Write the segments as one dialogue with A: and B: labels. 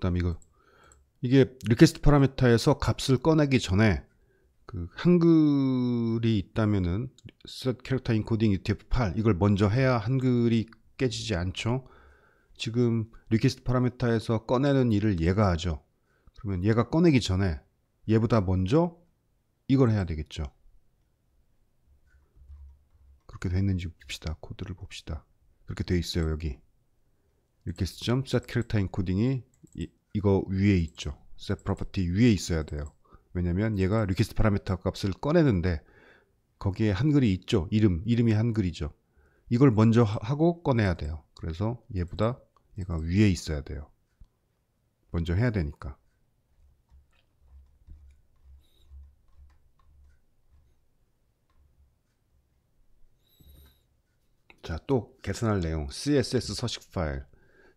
A: 그다음 이거 이게 리퀘스트 파라미터에서 값을 꺼내기 전에 그 한글이 있다면은 set character encoding utf8 이걸 먼저 해야 한글이 깨지지 않죠. 지금 리퀘스트 파라미터에서 꺼내는 일을 얘가 하죠. 그러면 얘가 꺼내기 전에 얘보다 먼저 이걸 해야 되겠죠. 그렇게 됐는지 봅시다. 코드를 봅시다. 그렇게 돼 있어요, 여기. 리퀘스트 점 set character encoding이 이거 위에 있죠. set property 위에 있어야 돼요. 왜냐면 얘가 r e q 리퀘스트 파라미터 값을 꺼내는데 거기에 한글이 있죠. 이름, 이름이 한글이죠. 이걸 먼저 하고 꺼내야 돼요. 그래서 얘보다 얘가 위에 있어야 돼요. 먼저 해야 되니까. 자, 또 개선할 내용. CSS 서식 파일.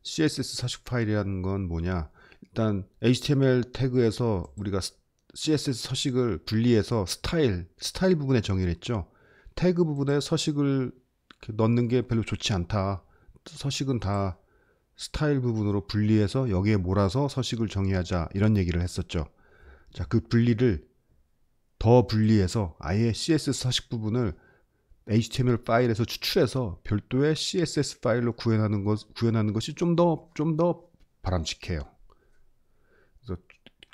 A: CSS 서식 파일이라는 건 뭐냐? 일단 HTML 태그에서 우리가 CSS 서식을 분리해서 스타일, 스타일 부분에 정의를 했죠. 태그 부분에 서식을 넣는 게 별로 좋지 않다. 서식은 다 스타일 부분으로 분리해서 여기에 몰아서 서식을 정의하자 이런 얘기를 했었죠. 자, 그 분리를 더 분리해서 아예 CSS 서식 부분을 HTML 파일에서 추출해서 별도의 CSS 파일로 구현하는 것 구현하는 것이 좀더 좀더 좀더 바람직해요.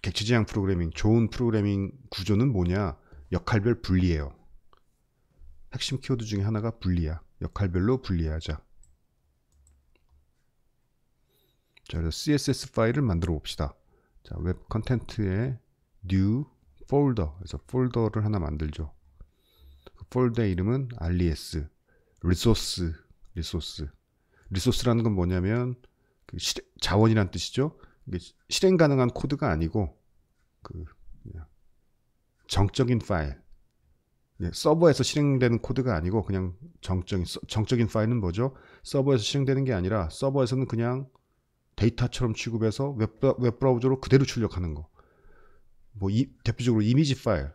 A: 객체지향 프로그래밍, 좋은 프로그래밍 구조는 뭐냐? 역할별 분리예요. 핵심 키워드 중에 하나가 분리야. 역할별로 분리하자. 자, 그래서 CSS 파일을 만들어 봅시다. 자, 웹컨텐트에 new folder, 그래서 폴더를 하나 만들죠. 그 폴더의 이름은 alias, resource, resource. resource라는 건 뭐냐면 그 자원이란 뜻이죠. 이게 실행 가능한 코드가 아니고 그 정적인 파일 예, 서버에서 실행되는 코드가 아니고 그냥 정적인 정적인 파일은 뭐죠? 서버에서 실행되는 게 아니라 서버에서는 그냥 데이터처럼 취급해서 웹, 웹 브라우저로 그대로 출력하는 거. 뭐 이, 대표적으로 이미지 파일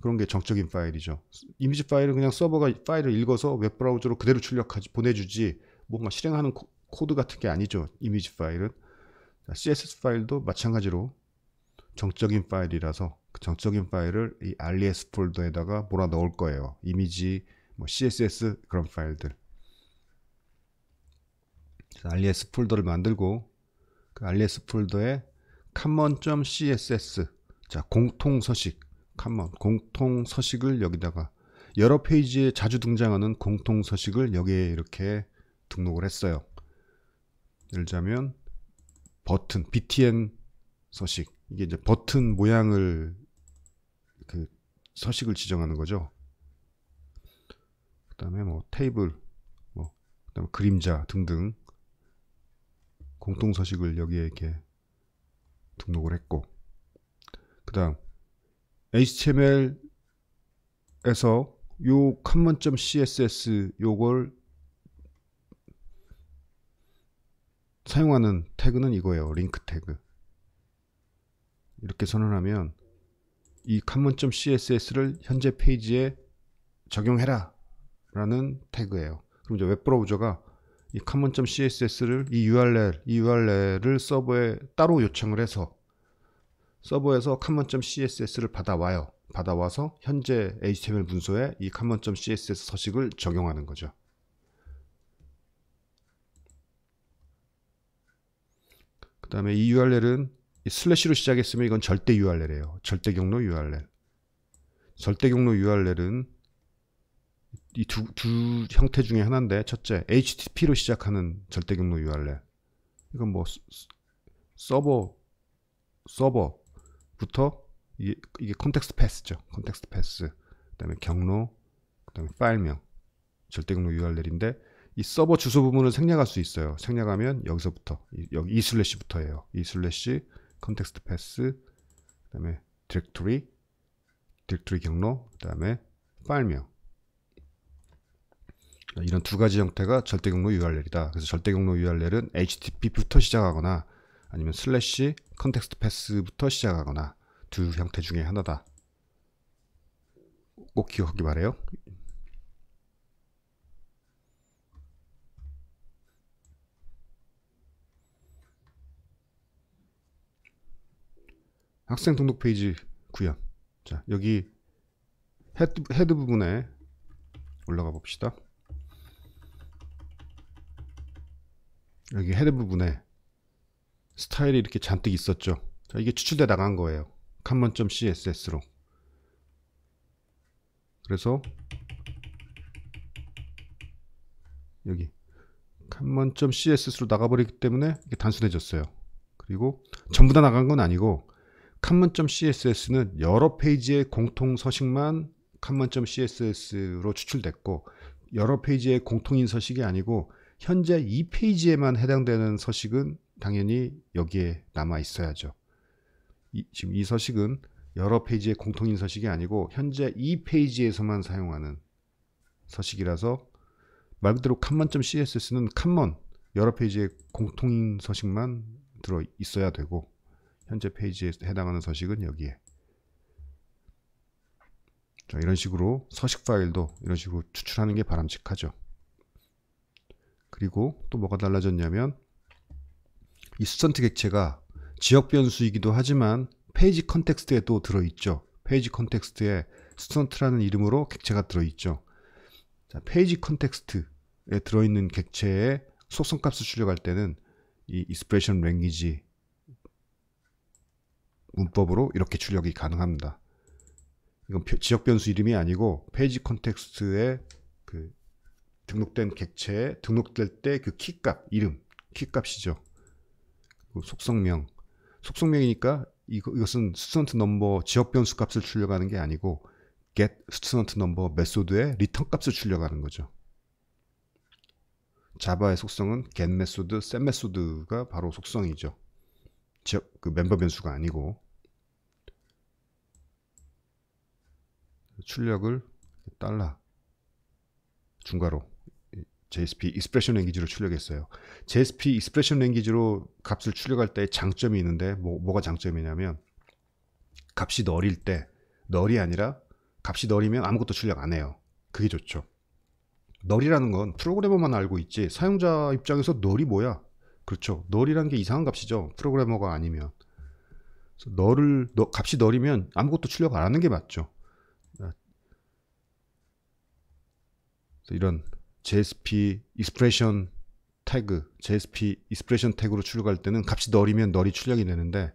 A: 그런 게 정적인 파일이죠. 이미지 파일은 그냥 서버가 파일을 읽어서 웹 브라우저로 그대로 출력하지 보내주지 뭔가 실행하는 코, 코드 같은 게 아니죠. 이미지 파일은. CSS 파일도 마찬가지로 정적인 파일이라서 그 정적인 파일을 이 RES 폴더에다가 몰아 넣을 거예요. 이미지, 뭐 CSS 그런 파일들. RES 폴더를 만들고 그 RES 폴더에 common.css 자 공통 서식 common 공통 서식을 여기다가 여러 페이지에 자주 등장하는 공통 서식을 여기에 이렇게 등록을 했어요. 예를 들자면 버튼 BTN 서식 이게 이제 버튼 모양을 그 서식을 지정하는 거죠. 그다음에 뭐 테이블, 뭐 그다음에 그림자 등등 공통 서식을 여기에 이렇게 등록을 했고, 그다음 HTML에서 요 컴먼 점 CSS 요걸 사용하는 태그는 이거예요. 링크 태그. 이렇게 선언하면 이 칸문점 c s s 를 현재 페이지에 적용해라 라는 태그예요. 그럼 이제 웹 브라우저가 이 칸문점 c s s 를이 URL, 이 URL을 서버에 따로 요청을 해서 서버에서 칸문점 c s s 를 받아와요. 받아와서 현재 HTML 문서에 이 칸문점 c s s 서식을 적용하는 거죠. 그 다음에 이 URL은 슬래시로 시작했으면 이건 절대 URL이에요. 절대 경로 URL. 절대 경로 URL은 이두두 형태 중에 하나인데 첫째 HTTP로 시작하는 절대 경로 URL. 이건 뭐 서버 서버부터 이게, 이게 컨텍스트 패스죠. 컨텍스트 패스. 그다음에 경로, 그다음에 파일명, 절대 경로 URL인데 이 서버 주소 부분을 생략할 수 있어요. 생략하면 여기서부터 여기 이 슬래시부터예요. 이 슬래시 컨텍스트 패스 그다음에 디렉토리 디렉토리 경로 그다음에 파일명 이런 두 가지 형태가 절대 경로 URL이다. 그래서 절대 경로 URL은 HTTP부터 시작하거나 아니면 슬래시 컨텍스트 패스부터 시작하거나 두 형태 중에 하나다. 꼭 기억하기 바래요. 학생 등록 페이지 구현. 자, 여기 헤드, 헤드 부분에 올라가 봅시다. 여기 헤드 부분에 스타일이 이렇게 잔뜩 있었죠. 자, 이게 추출돼 나간 거예요. 칸먼점 css로. 그래서 여기 칸먼점 css로 나가버리기 때문에 이게 단순해졌어요. 그리고 전부 다 나간 건 아니고 칸문.css는 여러 페이지의 공통 서식만 칸문.css로 추출됐고 여러 페이지의 공통인 서식이 아니고 현재 이 페이지에만 해당되는 서식은 당연히 여기에 남아 있어야죠. 이, 지금 이 서식은 여러 페이지의 공통인 서식이 아니고 현재 이 페이지에서만 사용하는 서식이라서 말 그대로 칸만.css는 칸만 여러 페이지의 공통인 서식만 들어 있어야 되고 현재 페이지에 해당하는 서식은 여기에 자, 이런 식으로 서식 파일도 이런 식으로 추출하는 게 바람직하죠. 그리고 또 뭐가 달라졌냐면 이 스턴트 객체가 지역 변수이기도 하지만 페이지 컨텍스트에 도 들어있죠. 페이지 컨텍스트에 스턴트라는 이름으로 객체가 들어있죠. 자, 페이지 컨텍스트에 들어있는 객체의 속성값을 출력할 때는 이 expression language 문법으로 이렇게 출력이 가능합니다. 이건 지역 변수 이름이 아니고 페이지 컨텍스트에 그 등록된 객체에 등록될 때 그 키값 이름 키값이죠. 속성명 속성명이니까 이거, 이것은 스튜던트 넘버 지역 변수 값을 출력하는 게 아니고 get 스튜던트 넘버 메소드의 리턴 값을 출력하는 거죠. 자바의 속성은 get 메소드, set 메소드가 바로 속성이죠. 즉그 멤버 변수가 아니고 출력을 달러 중괄호 JSP Expression l a n g u a g e 로 출력했어요. JSP Expression l a n g u a g e 로 값을 출력할 때 장점이 있는데 뭐, 뭐가 장점이냐면 값이 널일 때 널이 아니라 값이 널이면 아무것도 출력 안 해요. 그게 좋죠. 널이라는 건 프로그래머만 알고 있지 사용자 입장에서 널이 뭐야? 그렇죠. 널이란 게 이상한 값이죠. 프로그래머가 아니면. 널을 너, 값이 널이면 아무것도 출력 안 하는 게 맞죠. 아. 이런 JSP expression 태그, JSP expression 태그로 출력할 때는 값이 널이면 널이 출력이 되는데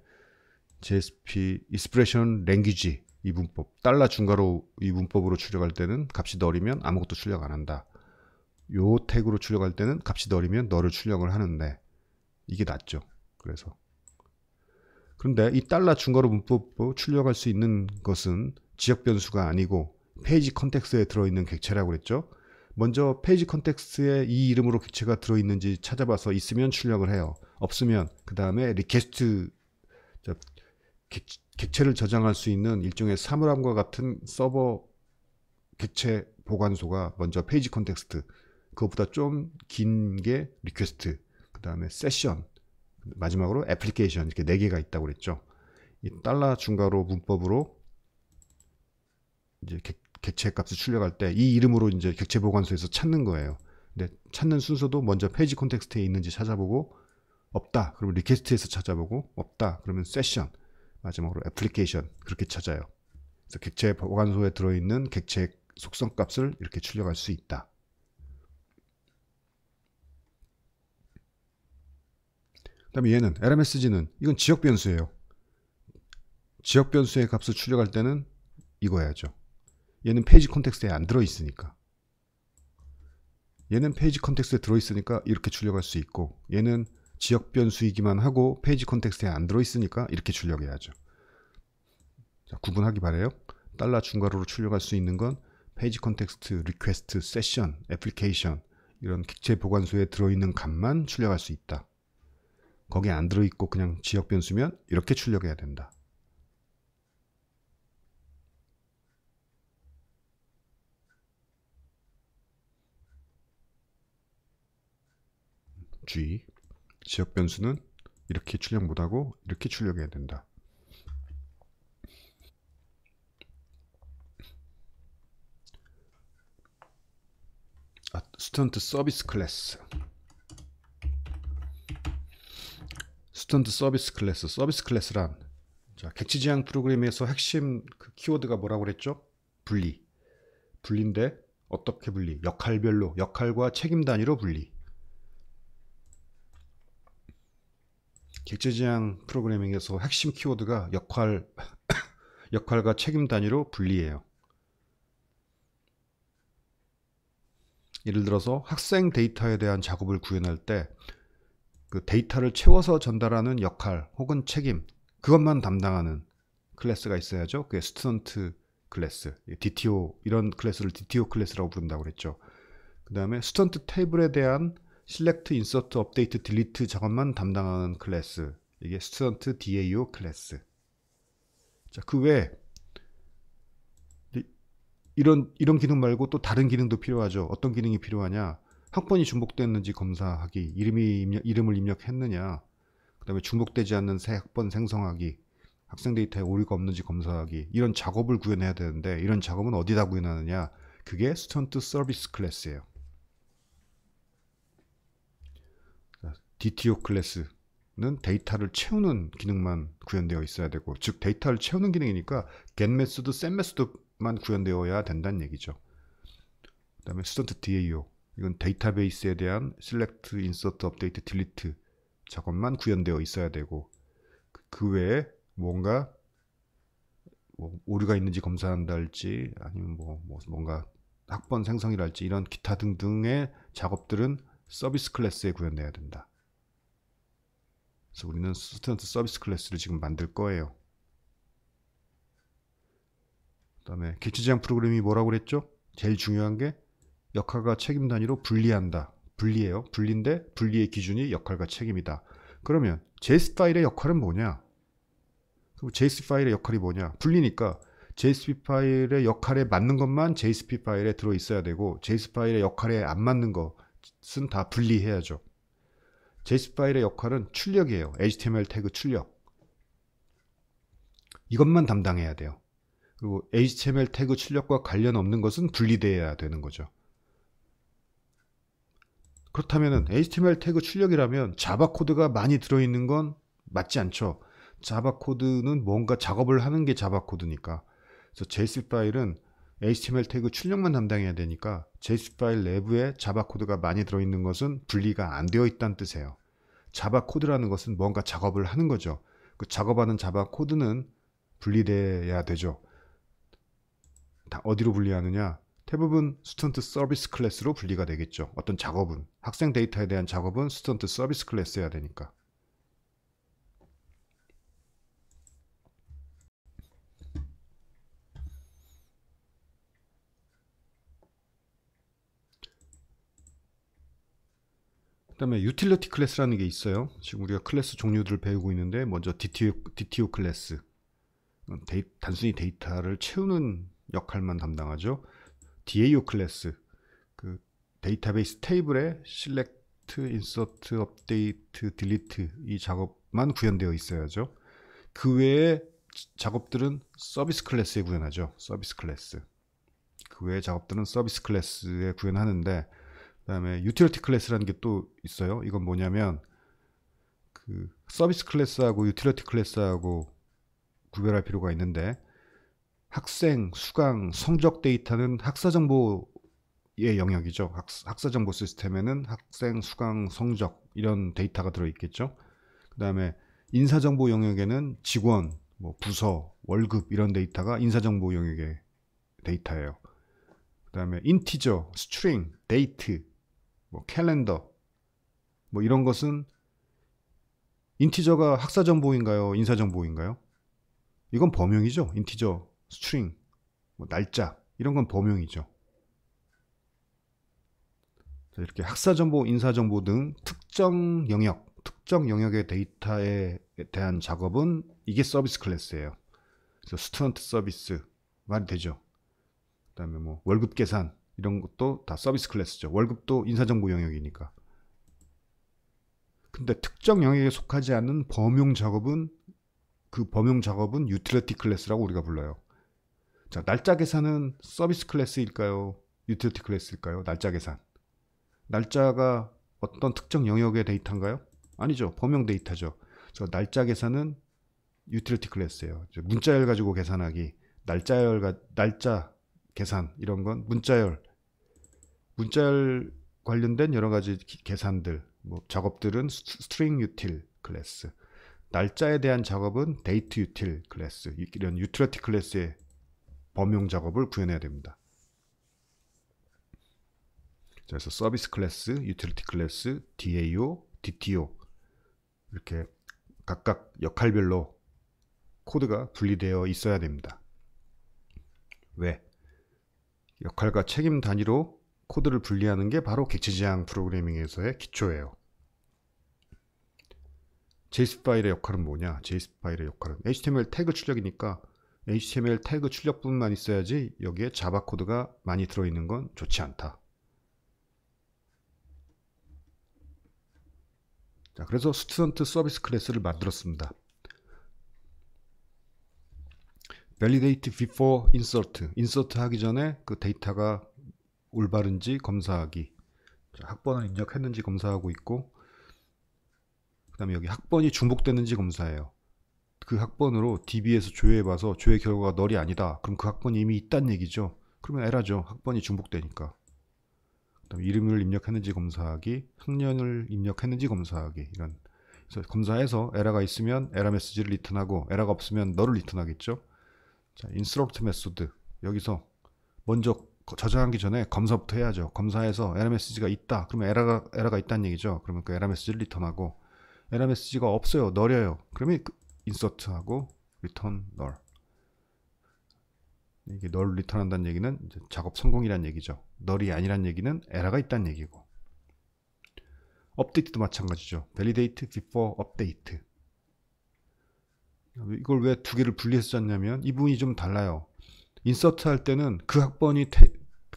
A: JSP expression language 이 문법, 달러 중괄호 이 문법으로 출력할 때는 값이 널이면 아무것도 출력 안 한다. 요 태그로 출력할 때는 값이 널이면 널을 출력을 하는데 이게 낫죠. 그래서 그런데 이 달러 중괄호 문법 으로 출력할 수 있는 것은 지역 변수가 아니고 페이지 컨텍스에 들어있는 객체라고 그랬죠. 먼저 페이지 컨텍스에 이 이름으로 객체가 들어있는지 찾아봐서 있으면 출력을 해요. 없으면 그 다음에 리퀘스트 객체를 저장할 수 있는 일종의 사물함과 같은 서버 객체 보관소가 먼저 페이지 컨텍스트 그것보다 좀 긴 게 리퀘스트 그다음에 세션 마지막으로 애플리케이션 이렇게 네 개가 있다고 그랬죠. 이 달러 중괄호 문법으로 이제 객체 값을 출력할 때 이 이름으로 이제 객체 보관소에서 찾는 거예요. 근데 찾는 순서도 먼저 페이지 콘텍스트에 있는지 찾아보고 없다. 그러면 리퀘스트에서 찾아보고 없다. 그러면 세션 마지막으로 애플리케이션 그렇게 찾아요. 그래서 객체 보관소에 들어있는 객체 속성 값을 이렇게 출력할 수 있다. 그다음에 얘는 LMSG는 이건 지역 변수예요. 지역 변수의 값을 출력할 때는 이거야죠. 해 얘는 페이지 컨텍스트에 안 들어있으니까. 얘는 페이지 컨텍스트에 들어있으니까 이렇게 출력할 수 있고 얘는 지역 변수이기만 하고 페이지 컨텍스트에 안 들어있으니까 이렇게 출력해야죠. 자, 구분하기 바래요. 달러 중괄호로 출력할 수 있는 건 페이지 컨텍스트, 리퀘스트, 세션, 애플리케이션 이런 객체 보관소에 들어있는 값만 출력할 수 있다. 거기에 안 들어있고 그냥 지역 변수면 이렇게 출력해야 된다. 주의. 지역 변수는 이렇게 출력 못하고 이렇게 출력해야 된다. 아, 스턴트 서비스 클래스 스턴드 서비스 클래스, 서비스 클래스란 자, 객체지향 프로그램에서 핵심 그 키워드가 뭐라고 그랬죠? 분리. 분리인데 어떻게 분리? 역할별로, 역할과 책임 단위로 분리. 객체지향 프로그래밍에서 핵심 키워드가 역할, 역할과 책임 단위로 분리해요. 예를 들어서 학생 데이터에 대한 작업을 구현할 때그 데이터를 채워서 전달하는 역할 혹은 책임 그것만 담당하는 클래스가 있어야죠. 그게 스튜던트 클래스, DTO 이런 클래스를 DTO 클래스라고 부른다고 그랬죠. 그 다음에 스턴트 테이블에 대한 s e 트 인서트, 업데이트, 딜리트 작업만 담당하는 클래스 이게 스턴트 DAO 클래스. 자, 그 외에 이런 이런 기능 말고 또 다른 기능도 필요하죠. 어떤 기능이 필요하냐? 학번이 중복됐는지 검사하기, 이름이 입력, 이름을 입력했느냐, 그다음에 중복되지 않는 새 학번 생성하기, 학생 데이터에 오류가 없는지 검사하기 이런 작업을 구현해야 되는데 이런 작업은 어디다 구현하느냐? 그게 스턴트 서비스 클래스예요. DTO 클래스는 데이터를 채우는 기능만 구현되어 있어야 되고 즉 데이터를 채우는 기능이니까 get 메소드, send 메소드만 구현되어야 된다는 얘기죠. 그다음에 스턴트 DAO 이건 데이터베이스에 대한 select, insert, update, delete 작업만 구현되어 있어야 되고 그, 그 외에 뭔가 뭐 오류가 있는지 검사한다 할지 아니면 뭐, 뭐 뭔가 학번 생성이랄지 이런 기타 등등의 작업들은 서비스 클래스에 구현되어야 된다. 그래서 우리는 스튜던트 서비스 클래스를 지금 만들 거예요. 그 다음에 객체지향 프로그램이 뭐라고 그랬죠? 제일 중요한 게 역할과 책임 단위로 분리한다. 분리해요. 분리인데 분리의 기준이 역할과 책임이다. 그러면 JS 파일의 역할은 뭐냐? 그럼 JS 파일의 역할이 뭐냐? 분리니까 JSP 파일의 역할에 맞는 것만 JSP 파일에 들어 있어야 되고 JS 파일의 역할에 안 맞는 것은 다 분리해야죠. JS 파일의 역할은 출력이에요. HTML 태그 출력. 이것만 담당해야 돼요. 그리고 HTML 태그 출력과 관련 없는 것은 분리되어야 되는 거죠. 그렇다면 HTML 태그 출력이라면 자바 코드가 많이 들어있는 건 맞지 않죠. 자바 코드는 뭔가 작업을 하는 게 자바 코드니까. 그래서 JSON 파일은 HTML 태그 출력만 담당해야 되니까 JSON 파일 내부에 자바 코드가 많이 들어있는 것은 분리가 안 되어 있다는 뜻이에요. 자바 코드라는 것은 뭔가 작업을 하는 거죠. 그 작업하는 자바 코드는 분리돼야 되죠. 다 어디로 분리하느냐? 대부분 스턴트 서비스 클래스로 분리가 되겠죠. 어떤 작업은 학생 데이터에 대한 작업은 스턴트 서비스 클래스여야 되니까. 그 다음에 유틸리티 클래스라는 게 있어요. 지금 우리가 클래스 종류들을 배우고 있는데 먼저 DTO, DTO 클래스 음, 데이, 단순히 데이터를 채우는 역할만 담당하죠. DAO 클래스 그 데이터베이스 테이블에 select, insert, update, delete 이 작업만 구현되어 있어야죠. 그 외에 작업들은 서비스 클래스에 구현하죠. 서비스 클래스. 그외에 작업들은 서비스 클래스에 구현하는데 그 다음에 유틸리티 클래스라는 게 또 있어요. 이건 뭐냐면 그 서비스 클래스하고 유틸리티 클래스하고 구별할 필요가 있는데 학생, 수강, 성적 데이터는 학사정보의 영역이죠. 학, 학사정보 시스템에는 학생, 수강, 성적 이런 데이터가 들어있겠죠. 그 다음에 인사정보 영역에는 직원, 뭐 부서, 월급 이런 데이터가 인사정보 영역의 데이터예요. 그 다음에 인티저, 스트링, 데이트, 뭐 캘린더 뭐 이런 것은 인티저가 학사정보인가요? 인사정보인가요? 이건 범용이죠. 인티저 스트링, 뭐 날짜 이런 건 범용이죠. 이렇게 학사 정보, 인사 정보 등 특정 영역, 특정 영역의 데이터에 대한 작업은 이게 서비스 클래스예요. 그래서 스튜던트 서비스 말이 되죠. 그다음에 뭐 월급 계산 이런 것도 다 서비스 클래스죠. 월급도 인사 정보 영역이니까. 근데 특정 영역에 속하지 않은 범용 작업은 그 범용 작업은 유틸리티 클래스라고 우리가 불러요. 자, 날짜 계산은 서비스 클래스일까요? 유틸리티 클래스일까요? 날짜 계산. 날짜가 어떤 특정 영역의 데이터인가요? 아니죠. 범용 데이터죠. 저 날짜 계산은 유틸리티 클래스예요. 문자열 가지고 계산하기, 날짜열 가, 날짜 계산 이런 건 문자열, 문자열 관련된 여러 가지 기, 계산들, 뭐 작업들은 스트링 유틸 클래스, 날짜에 대한 작업은 데이트 유틸 클래스 이런 유틸리티 클래스에 범용 작업을 구현해야 됩니다. 그래서 서비스 클래스, 유틸리티 클래스, DAO, DTO 이렇게 각각 역할별로 코드가 분리되어 있어야 됩니다. 왜? 역할과 책임 단위로 코드를 분리하는 게 바로 객체지향 프로그래밍에서의 기초예요. JSON 파일의 역할은 뭐냐? JSON 파일의 역할은 HTML 태그 출력이니까 HTML 태그 출력뿐만 부 있어야지 여기에 자바 코드가 많이 들어있는 건 좋지 않다. 자, 그래서 스튜던트 서비스 클래스를 만들었습니다. validate before insert. insert 하기 전에 그 데이터가 올바른지 검사하기. 자, 학번을 입력했는지 검사하고 있고 그 다음에 여기 학번이 중복되는지 검사해요. 그 학번으로 DB에서 조회해봐서 조회 결과가 널이 아니다. 그럼 그 학번이 이미 있단 얘기죠. 그러면 에라죠. 학번이 중복되니까. 그다음 이름을 입력했는지 검사하기, 학년을 입력했는지 검사하기 이런. 그래서 검사해서 에라가 있으면 에라 메시지를 리턴하고 에라가 없으면 너를 리턴하겠죠. 자, 인스트럭트 메소드 여기서 먼저 저장하기 전에 검사부터 해야죠. 검사해서 에라 메시지가 있다. 그러면 에라가 에라가 있다는 얘기죠. 그러면 그 에라 메시지를 리턴하고 에라 메시지가 없어요. 너려요. 그러면 그, 인서트하고 return null 이게 널 리턴한다는 얘기는 작업 성공이란 얘기죠. 널이 아니란 얘기는 에러가 있다는 얘기고 업데이트도 마찬가지죠. validate before update 이걸 왜 두 개를 분리해서 짰냐면 이 부분이 좀 달라요. 인서트 할 때는 그 학번이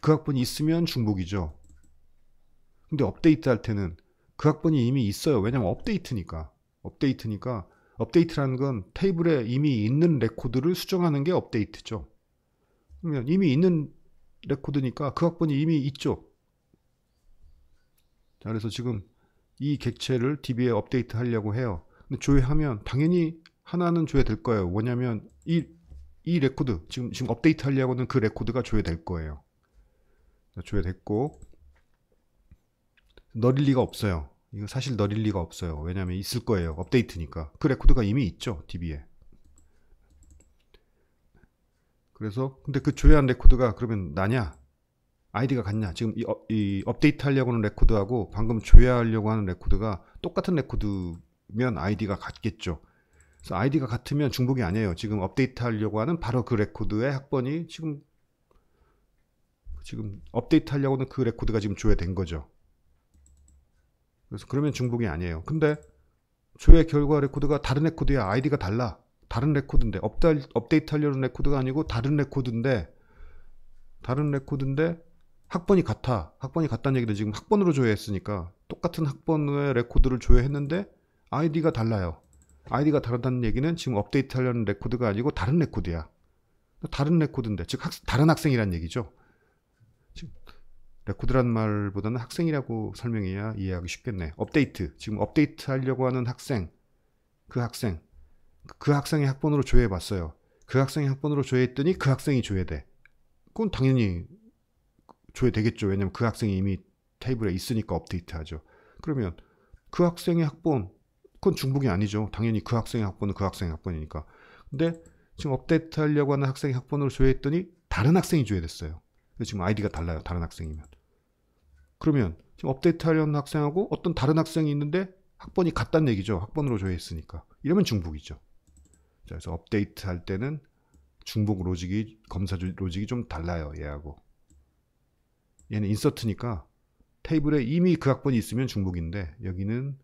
A: 그 학번이 있으면 중복이죠. 근데 업데이트 할 때는 그 학번이 이미 있어요. 왜냐면 업데이트니까. 업데이트니까 업데이트라는 건 테이블에 이미 있는 레코드를 수정하는 게 업데이트죠. 그러면 이미 있는 레코드니까 그 학번이 이미 있죠. 자, 그래서 지금 이 객체를 DB에 업데이트 하려고 해요. 근데 조회하면 당연히 하나는 조회될 거예요. 뭐냐면 이, 이 레코드, 지금, 지금 업데이트 하려고 하는 그 레코드가 조회될 거예요. 조회됐고, 너릴 리가 없어요. 이거 사실 너릴 리가 없어요. 왜냐면 하 있을 거예요. 업데이트니까. 그 레코드가 이미 있죠. DB에. 그래서 근데 그 조회한 레코드가 그러면 나냐? 아이디가 같냐? 지금 이, 어, 이 업데이트 하려고 하는 레코드하고 방금 조회하려고 하는 레코드가 똑같은 레코드면 아이디가 같겠죠. 그래서 아이디가 같으면 중복이 아니에요. 지금 업데이트 하려고 하는 바로 그 레코드의 학번이 지금 지금 업데이트 하려고 하는 그 레코드가 지금 조회된 거죠. 그래서 그러면 중복이 아니에요. 근데 조회 결과 레코드가 다른 레코드야. 아이디가 달라. 다른 레코드인데 업데이, 트 하려는 레코드가 아니고 다른 레코드인데 다른 레코드인데 학번이 같아. 학번이 같다는 얘기도 지금 학번으로 조회했으니까 똑같은 학번의 레코드를 조회했는데 아이디가 달라요. 아이디가 다르다는 얘기는 지금 업데이트 하려는 레코드가 아니고 다른 레코드야. 다른 레코드인데 즉 학, 다른 학생이란 얘기죠. 즉 레코드란 말보다는 학생이라고 설명해야 이해하기 쉽겠네. 업데이트. 지금 업데이트 하려고 하는 학생. 그 학생. 그 학생의 학번으로 조회해 봤어요. 그 학생의 학번으로 조회했더니 그 학생이 조회돼. 그건 당연히 조회되겠죠. 왜냐면 그 학생이 이미 테이블에 있으니까 업데이트 하죠. 그러면 그 학생의 학번, 그건 중복이 아니죠. 당연히 그 학생의 학번은 그 학생의 학번이니까. 근데 지금 업데이트 하려고 하는 학생의 학번으로 조회했더니 다른 학생이 조회됐어요. 지금 아이디가 달라요. 다른 학생이면. 그러면 지금 업데이트하려는 학생하고 어떤 다른 학생이 있는데 학번이 같다는 얘기죠. 학번으로 조회했으니까. 이러면 중복이죠. 자, 그래서 업데이트 할 때는 중복 로직이 검사 로직이 좀 달라요. 얘하고. 얘는 인서트니까 테이블에 이미 그 학번이 있으면 중복인데 여기는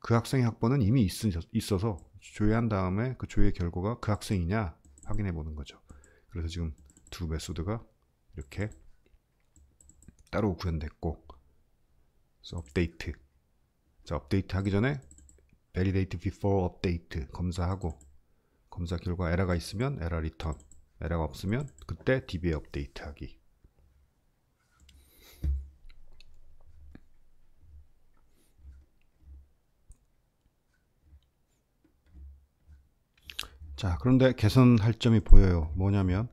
A: 그 학생의 학번은 이미 있어서 조회한 다음에 그 조회 결과가 그 학생이냐 확인해 보는 거죠. 그래서 지금 두 메소드가 이렇게 따로 구현됐고 그래서 업데이트 자 업데이트 하기 전에 validate before update 검사하고 검사 결과 에러가 있으면 에러 리턴 에러가 없으면 그때 dba 업데이트 하기 자 그런데 개선할 점이 보여요 뭐냐면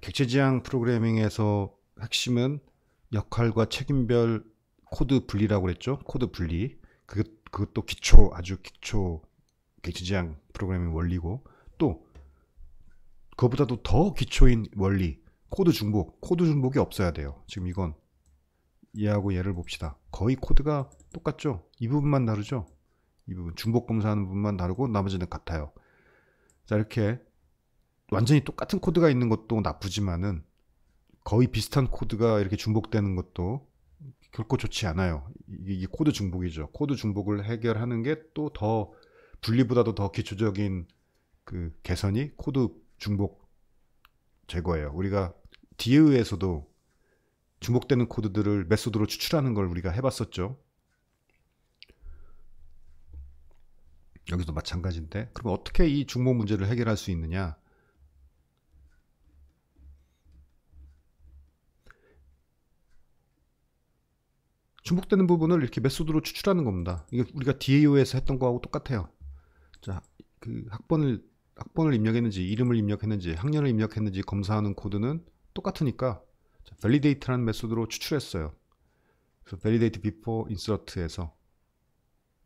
A: 객체지향 프로그래밍에서 핵심은 역할과 책임별 코드 분리라고 그랬죠. 코드 분리. 그 그것도 기초 아주 기초 그 지지향 프로그래밍 원리고 또 그거보다도 더 기초인 원리 코드 중복 코드 중복이 없어야 돼요 지금 이건 얘하고 얘를 봅시다 거의 코드가 똑같죠 이 부분만 다르죠 이 부분 중복 검사하는 부분만 다르고 나머지는 같아요 자 이렇게 완전히 똑같은 코드가 있는 것도 나쁘지만은 거의 비슷한 코드가 이렇게 중복되는 것도 결코 좋지 않아요. 이게 코드 중복이죠. 코드 중복을 해결하는 게 또 더 분리보다도 더 기초적인 그 개선이 코드 중복 제거예요. 우리가 DA에서도 중복되는 코드들을 메소드로 추출하는 걸 우리가 해봤었죠. 여기도 마찬가지인데 그럼 어떻게 이 중복 문제를 해결할 수 있느냐? 중복되는 부분을 이렇게 메소드로 추출하는 겁니다. 이게 우리가 DAO에서 했던 거하고 똑같아요. 자, 그 학번을 학번을 입력했는지 이름을 입력했는지 학년을 입력했는지 검사하는 코드는 똑같으니까 자, validate라는 메소드로 추출했어요. 그래서 validate before insert에서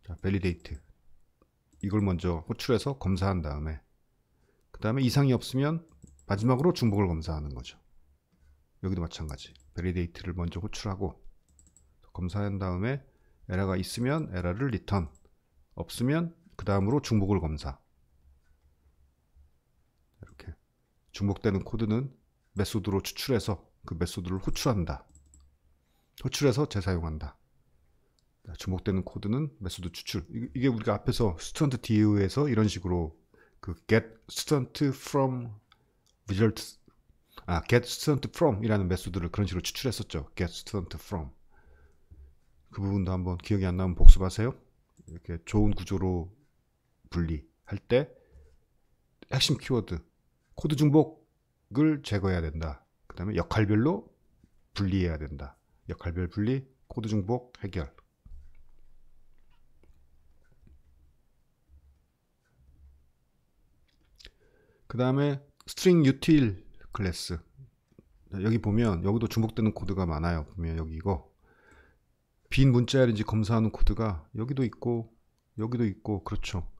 A: 자, validate 이걸 먼저 호출해서 검사한 다음에 그 다음에 이상이 없으면 마지막으로 중복을 검사하는 거죠. 여기도 마찬가지. validate를 먼저 호출하고 검사한 다음에 에러가 있으면 에러를 리턴 없으면 그 다음으로 중복을 검사 이렇게 중복되는 코드는 메소드로 추출해서 그 메소드를 호출한다 호출해서 재사용한다 중복되는 코드는 메소드 추출 이게 우리가 앞에서 student DO에서 이런 식으로 그 get student from results 아 get student from 이라는 메소드를 그런 식으로 추출했었죠 get student from 그 부분도 한번 기억이 안 나면 복습하세요. 이렇게 좋은 구조로 분리할 때 핵심 키워드 코드 중복을 제거해야 된다. 그 다음에 역할별로 분리해야 된다. 역할별 분리, 코드 중복 해결. 그 다음에 스트링 유틸 클래스 여기 보면 여기도 중복되는 코드가 많아요 보면 여기 이거 빈 문자열인지 검사하는 코드가 여기도 있고 여기도 있고 그렇죠.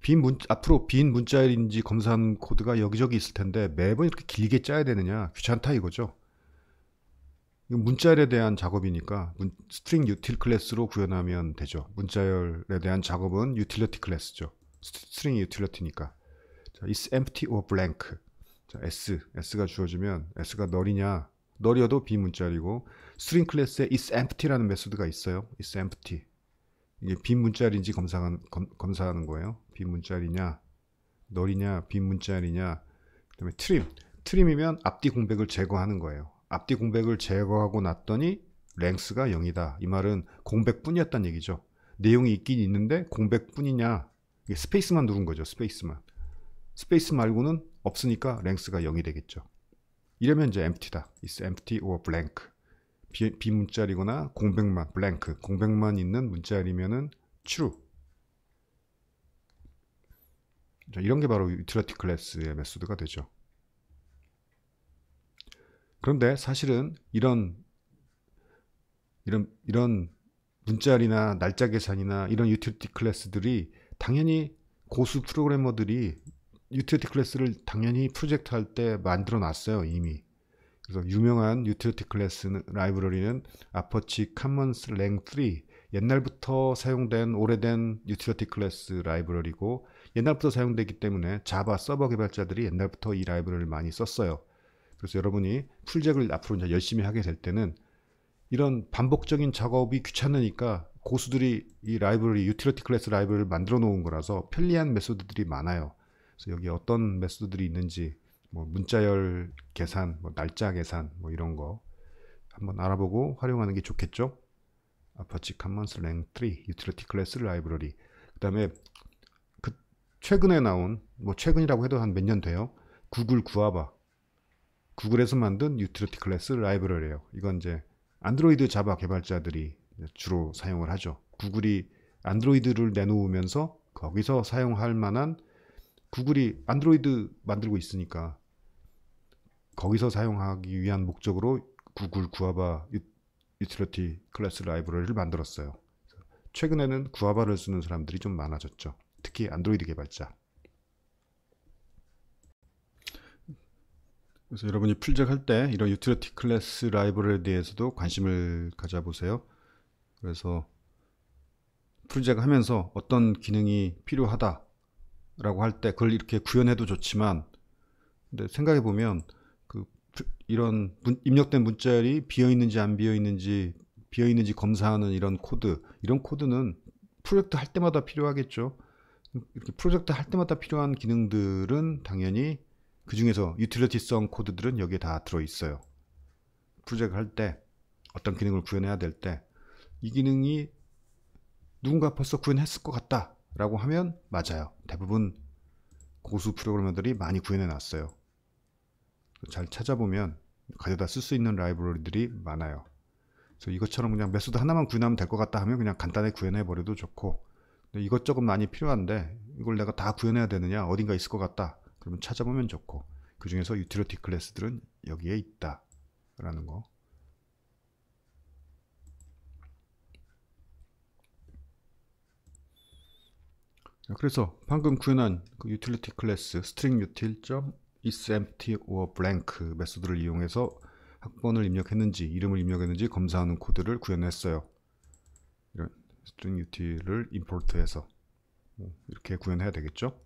A: 빈 문, 앞으로 빈 문자열인지 검사하는 코드가 여기저기 있을 텐데 매번 이렇게 길게 짜야 되느냐 귀찮다 이거죠. 문자열에 대한 작업이니까 문, 스트링 유틸 클래스로 구현하면 되죠. 문자열에 대한 작업은 유틸리티 클래스죠. 스트링 유틸리티니까. 자, is empty or blank. 자, s, s가 주어지면 s가 널이냐, 널이어도 비문자리고 스트링 클래스에 is empty라는 메소드가 있어요. is empty. 이게 빈 문자리인지 검사한, 검, 검사하는 거예요. 빈 문자리냐, 널이냐, 빈 문자리냐. 그다음에 trim. t r i m 이면 앞뒤 공백을 제거하는 거예요. 앞뒤 공백을 제거하고 났더니 랭스가 0이다. 이 말은 공백뿐이었다는 얘기죠. 내용이 있긴 있는데 공백뿐이냐. 이게 스페이스만 누른 거죠. 스페이스만. 스페이스 말고는 없으니까 랭스가 0이 되겠죠. 이러면 이제 empty다. is empty or blank. 비, 문자리거나 공백만 블랭크 공백만 있는 문자리면은 true 자, 이런 게 바로 유틸리티 클래스의 메소드가 되죠. 그런데 사실은 이런 이런 이런 문자리나 날짜 계산이나 이런 유틸리티 클래스들이 당연히 고수 프로그래머들이 유틸리티 클래스를 당연히 프로젝트 할 때 만들어 놨어요, 이미. 그래서 유명한 유틸리티 클래스 라이브러리는 아퍼치 커먼스 랭3 옛날부터 사용된 오래된 유틸리티 클래스 라이브러리고 옛날부터 사용되기 때문에 자바 서버 개발자들이 옛날부터 이 라이브러리를 많이 썼어요. 그래서 여러분이 풀잭을 앞으로 이제 열심히 하게 될 때는 이런 반복적인 작업이 귀찮으니까 고수들이 이 라이브러리 유틸리티 클래스 라이브러리를 만들어 놓은 거라서 편리한 메소드들이 많아요. 그래서 여기 어떤 메소드들이 있는지 뭐 문자열 계산, 뭐 날짜 계산 뭐 이런 거 한번 알아보고 활용하는 게 좋겠죠? 아파치 커먼스 랭3 유틸리티 클래스 라이브러리 그 다음에 그 최근에 나온 뭐 최근이라고 해도 한 몇 년 돼요 구글 구아바 구글에서 만든 유틸리티 클래스 라이브러리예요 이건 이제 안드로이드 자바 개발자들이 주로 사용을 하죠 구글이 안드로이드를 내놓으면서 거기서 사용할 만한 구글이 안드로이드 만들고 있으니까 거기서 사용하기 위한 목적으로 구글 구아바 유틸리티 클래스 라이브러리를 만들었어요. 최근에는 구아바를 쓰는 사람들이 좀 많아졌죠. 특히 안드로이드 개발자. 그래서 여러분이 풀잭할 때 이런 유틸리티 클래스 라이브러리에 대해서도 관심을 가져보세요. 그래서 풀잭 하면서 어떤 기능이 필요하다라고 할 때 그걸 이렇게 구현해도 좋지만 근데 생각해 보면 이런 문, 입력된 문자열이 비어 있는지 안 비어 있는지 비어 있는지 검사하는 이런 코드 이런 코드는 프로젝트 할 때마다 필요하겠죠. 이렇게 프로젝트 할 때마다 필요한 기능들은 당연히 그 중에서 유틸리티성 코드들은 여기에 다 들어 있어요. 프로젝트 할 때 어떤 기능을 구현해야 될 때 이 기능이 누군가 벌써 구현했을 것 같다라고 하면 맞아요. 대부분 고수 프로그래머들이 많이 구현해 놨어요. 잘 찾아보면 가져다 쓸 수 있는 라이브러리들이 많아요. 그래서 이것처럼 그냥 메소드 하나만 구현하면 될 것 같다 하면 그냥 간단히 구현해 버려도 좋고 이것저것 많이 필요한데 이걸 내가 다 구현해야 되느냐 어딘가 있을 것 같다 그러면 찾아보면 좋고 그 중에서 유틸리티 클래스들은 여기에 있다 라는 거 그래서 방금 구현한 그 유틸리티 클래스 string util is empty or blank 메소드를 이용해서 학번을 입력했는지 이름을 입력했는지 검사하는 코드를 구현했어요. 이런 string u t 을 import해서 뭐 이렇게 구현해야 되겠죠.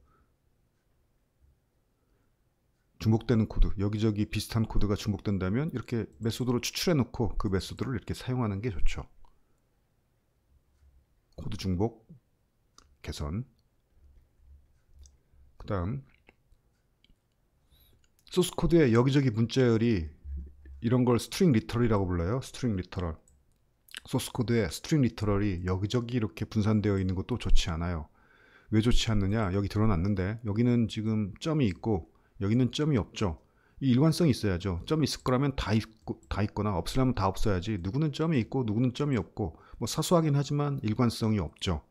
A: 중복되는 코드, 여기저기 비슷한 코드가 중복된다면 이렇게 메소드로 추출해 놓고 그 메소드를 이렇게 사용하는 게 좋죠. 코드 중복, 개선 그 다음 소스 코드에 여기저기 문자열이 이런 걸 스트링 리터럴이라고 불러요. 스트링 리터럴. 소스 코드에 스트링 리터럴이 여기저기 이렇게 분산되어 있는 것도 좋지 않아요. 왜 좋지 않느냐? 여기 드러났는데 여기는 지금 점이 있고 여기는 점이 없죠. 이 일관성이 있어야죠. 점이 있을 거라면 다, 있고, 다 있거나 없으려면 다 없어야지. 누구는 점이 있고 누구는 점이 없고 뭐 사소하긴 하지만 일관성이 없죠.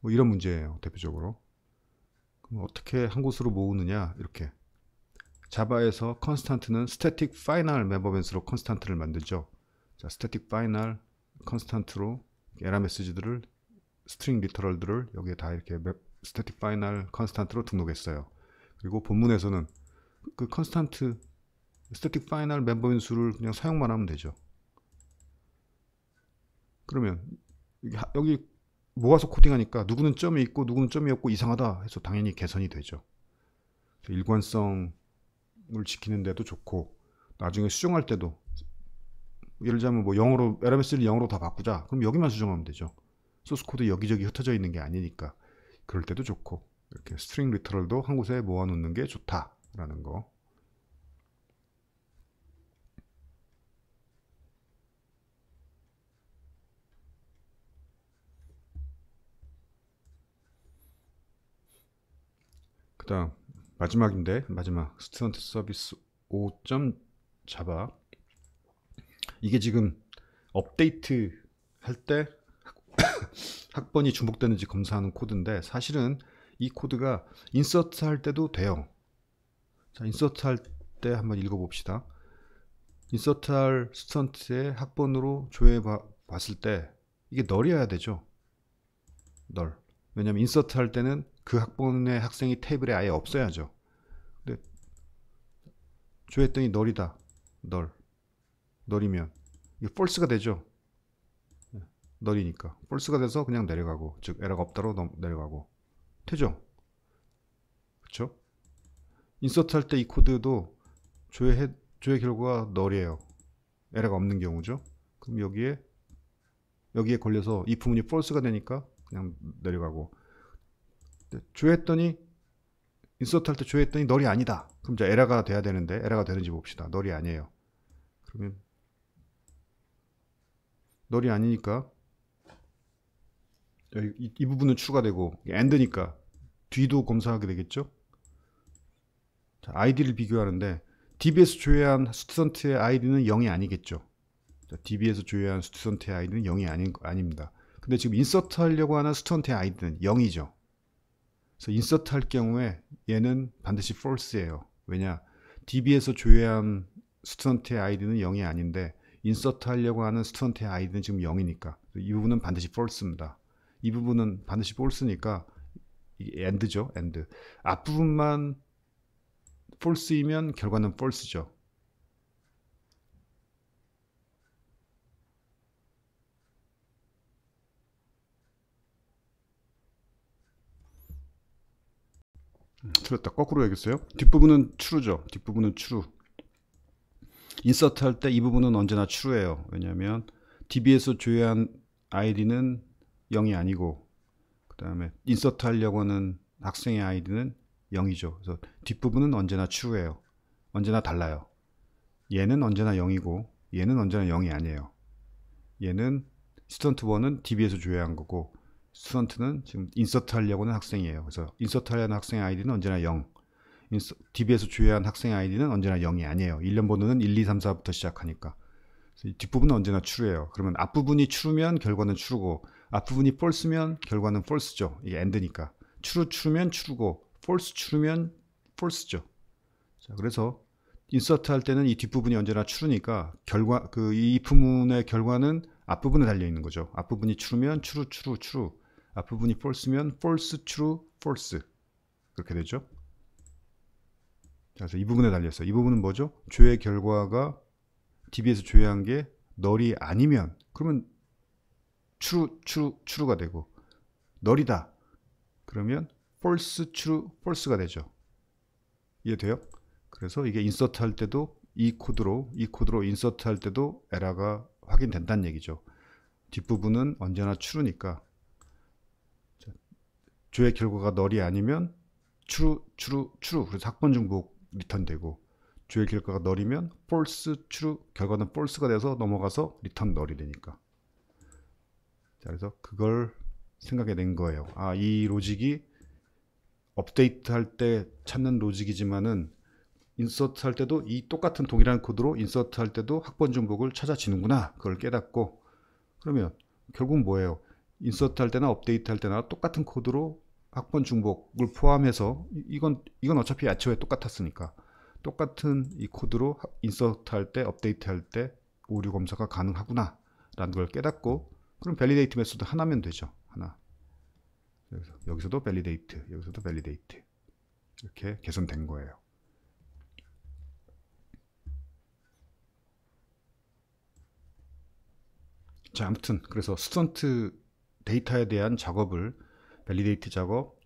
A: 뭐 이런 문제예요. 대표적으로. 그럼 어떻게 한 곳으로 모으느냐? 이렇게 자바에서 컨스턴트는 스태틱 파이널 메버벤스로 컨스턴트를 만들죠. 자, 스태틱 파이널 컨스턴트로 에라 메시지들을 스트링 리터럴들을 여기에 다 이렇게 맵, 스태틱 파이널 컨스턴트로 등록했어요. 그리고 본문에서는 그컨스턴트 스태틱 파이널 멤버인수를 그냥 사용만 하면 되죠. 그러면 여기 모아서 코딩하니까 누구는 점이 있고 누구는 점이 없고 이상하다 해서 당연히 개선이 되죠. 일관성 문법을 지키는데도 좋고 나중에 수정할 때도 예를 들자면 뭐 영어로 LMS를 영어로 다 바꾸자 그럼 여기만 수정하면 되죠 소스 코드 여기저기 흩어져 있는 게 아니니까 그럴 때도 좋고 이렇게 스트링 리터럴도 한 곳에 모아놓는 게 좋다라는 거 그다음 마지막인데 마지막 스튜던트 서비스 5점 자바 이게 지금 업데이트 할 때 학번이 중복되는지 검사하는 코드인데 사실은 이 코드가 인서트 할 때도 돼요 자 인서트 할 때 한번 읽어봅시다 인서트 할 스턴트의 학번으로 조회해 봤을 때 이게 널이어야 되죠 널 왜냐면 인서트 할 때는 그 학번의 학생이 테이블에 아예 없어야죠. 근데 조했더니 널이다. 널. 널이면 이게 false가 되죠. 네. 널이니까 false가 돼서 그냥 내려가고 즉 에러가 없다로 넘, 내려가고 되죠. 그렇죠? 인서트 할 때 이 코드도 조회 조회 결과가 널이에요. 에러가 없는 경우죠. 그럼 여기에 여기에 걸려서 이 부분이 false가 되니까 그냥 내려가고 네, 조했더니 회 인서트 할 때 조했더니 회 널이 아니다. 그럼 이제 에라가 돼야 되는데 에라가 되는지 봅시다. 널이 아니에요. 그러면 널이 아니니까 이, 이 부분은 추가되고 엔드니까 뒤도 검사하게 되겠죠. 자, 아이디를 비교하는데 d b s 조회한 스튜던트의 아이디는 0이 아니겠죠. 자, d b s 조회한 스튜던트의 아이디는 0이 아닌, 아닙니다. 근데 지금 인서트 하려고 하는 스턴트의 아이디는 0이죠. 그래서 인서트 할 경우에 얘는 반드시 false예요. 왜냐? DB에서 조회한 스튜던트의 아이디는 0이 아닌데 인서트 하려고 하는 스튜던트의 아이디는 지금 0이니까 이 부분은 반드시 false입니다. 이 부분은 반드시 false니까 이게 end죠. end. 앞부분만 false이면 결과는 false죠. 틀렸다. 거꾸로 해야겠어요. 뒷부분은 true죠. 뒷부분은 true. 인서트 할 때 이 부분은 언제나 true예요. 왜냐하면 DB에서 조회한 아이디는 0이 아니고 그 다음에 인서트 하려고 하는 학생의 아이디는 0이죠. 그래서 뒷부분은 언제나 true예요. 언제나 달라요. 얘는 언제나 0이고 얘는 언제나 0이 아니에요. 얘는 스턴트 1은 DB에서 조회한 거고 스턴트는 지금 인서트 하려고 하는 학생이에요. 그래서 인서트 하려는 학생의 아이디는 언제나 0. 인서, DB에서 주요한 학생의 아이디는 언제나 0이 아니에요. 1년 번호는 1, 2, 3, 4부터 시작하니까. 뒷부분은 언제나 추루예요. 그러면 앞부분이 추르면 결과는 추르고 앞부분이 false면 결과는 false죠. 이게 end니까. 추루 추르면 추르고 false 추르면 false죠. 자, 그래서 인서트 할 때는 이 뒷부분이 언제나 추르니까 결과 그 이 부문의 결과는 앞부분에 달려 있는 거죠. 앞부분이 추르면 추르추르추르 앞부분이 아, false면 false, true, false 그렇게 되죠. 그래서 이 부분에 달렸어요. 이 부분은 뭐죠? 조회 결과가 DB에서 조회한 게 널이 아니면 그러면 true, true, true가 되고 널이다 그러면 false, true, false가 되죠. 이해돼요? 그래서 이게 insert 할 때도 이 코드로 이 코드로 insert 할 때도 에러가 확인된다는 얘기죠. 뒷부분은 언제나 t r u e 니까 조회 결과가 널이 아니면 추루 추루 추루 그래서 학번 중복 리턴되고 조회 결과가 널이면 폴스 추루 결과는 폴스가 돼서 넘어가서 리턴 널이 되니까 자 그래서 그걸 생각해 낸 거예요 아 이 로직이 업데이트 할 때 찾는 로직이지만은 인서트 할 때도 이 똑같은 동일한 코드로 인서트 할 때도 학번 중복을 찾아지는구나 그걸 깨닫고 그러면 결국 뭐예요 인서트 할 때나 업데이트 할 때나 똑같은 코드로 학번 중복을 포함해서 이건 이건 어차피 아치오에 똑같았으니까 똑같은 이 코드로 인서트 할 때 업데이트 할 때 오류 검사가 가능하구나 라는 걸 깨닫고 그럼 밸리데이트 메소드 하나면 되죠 하나 여기서, 여기서도 밸리데이트 여기서도 밸리데이트 이렇게 개선된 거예요 자 아무튼 그래서 스턴트 데이터에 대한 작업을 밸리데이트 작업,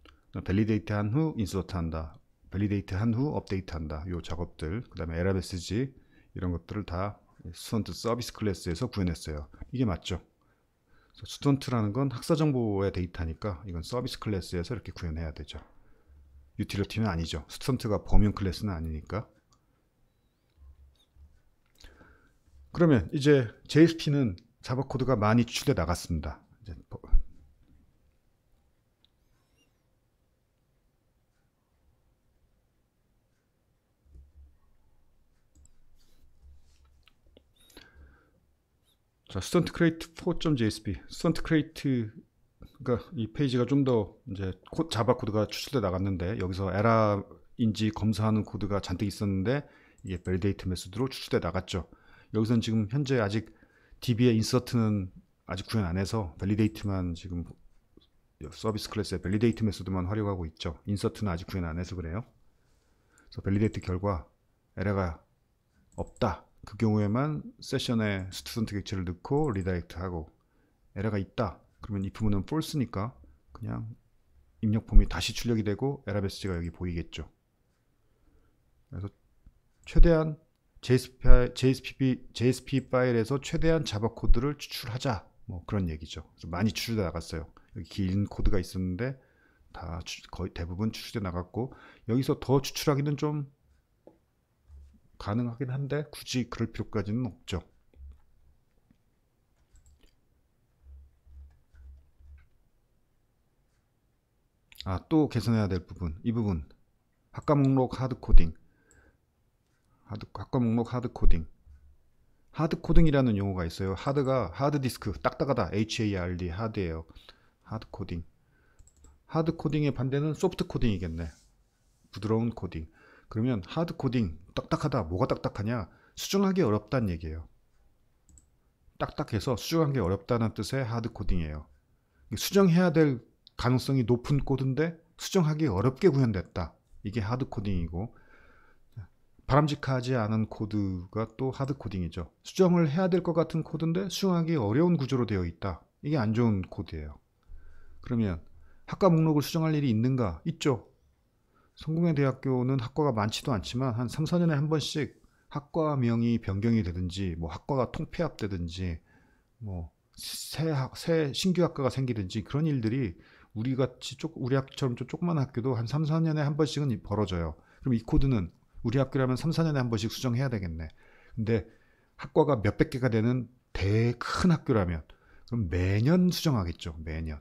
A: 밸리데이트 한후 인서트 한다. 밸리데이트 한후 업데이트 한다. 요 작업들, 그 다음에 에라 메시지 이런 것들을 다 스턴트 서비스 클래스에서 구현했어요. 이게 맞죠? 스턴트라는 건 학사 정보의 데이터니까 이건 서비스 클래스에서 이렇게 구현해야 되죠. 유틸리티는 아니죠. 스턴트가 범용 클래스는 아니니까. 그러면 이제 JSP는 자바 코드가 많이 추출돼 나갔습니다. 이제 뭐. 자, 스턴트 크레이트 4.jsp 스턴트 크레이트 그니까이 페이지가 좀 더 이제 코, 자바 코드가 추출돼 나갔는데 여기서 에라인지 검사하는 코드가 잔뜩 있었는데 이게 v a l i 벨데이트 메소드로 추출돼 나갔죠. 여기서는 지금 현재 아직 DB의 인서트는 아직 구현 안 해서 밸리데이트만 지금 서비스 클래스의 밸리데이트 메소드만 활용하고 있죠. 인서트는 아직 구현 안 해서 그래요. 그래서 밸리데이트 결과 에러가 없다. 그 경우에만 세션에 스튜던트 객체를 넣고 리다이렉트 하고 에러가 있다. 그러면 이 부분은 false니까 그냥 입력 폼이 다시 출력이 되고 에러 메시지가 여기 보이겠죠. 그래서 최대한 JSP, JSP, JSP 파일에서 최대한 자바 코드를 추출하자 뭐 그런 얘기죠. 그래서 많이 추출돼 나갔어요. 긴 코드가 있었는데 다 거의 대부분 추출돼 나갔고 여기서 더 추출하기는 좀 가능하긴 한데 굳이 그럴 필요까지는 없죠. 아, 또 개선해야 될 부분. 이 부분. 학과 목록 하드 코딩. 하드, 학과 목록 하드 코딩. 하드 코딩이라는 용어가 있어요. 하드가 하드 디스크, 딱딱하다, HARD, 하드예요. 하드 코딩. 하드 코딩의 반대는 소프트 코딩이겠네. 부드러운 코딩. 그러면 하드 코딩, 딱딱하다, 뭐가 딱딱하냐? 수정하기 어렵다는 얘기예요. 딱딱해서 수정하기 어렵다는 뜻의 하드 코딩이에요. 수정해야 될 가능성이 높은 코드인데 수정하기 어렵게 구현됐다. 이게 하드 코딩이고 바람직하지 않은 코드가 또 하드 코딩이죠. 수정을 해야 될 것 같은 코드인데 수정하기 어려운 구조로 되어 있다. 이게 안 좋은 코드예요. 그러면 학과 목록을 수정할 일이 있는가? 있죠. 성공의 대학교는 학과가 많지도 않지만 한 3, 4년에 한 번씩 학과명이 변경이 되든지 뭐 학과가 통폐합되든지 뭐새 새 신규 학과가 생기든지 그런 일들이 우리 같이 쪽 우리 학처럼 조그만 학교도 한 3, 4년에 한 번씩은 벌어져요. 그럼 이 코드는 우리 학교라면 3, 4년에 한 번씩 수정해야 되겠네. 근데 학과가 몇백 개가 되는 대 큰 학교라면 그럼 매년 수정하겠죠. 매년.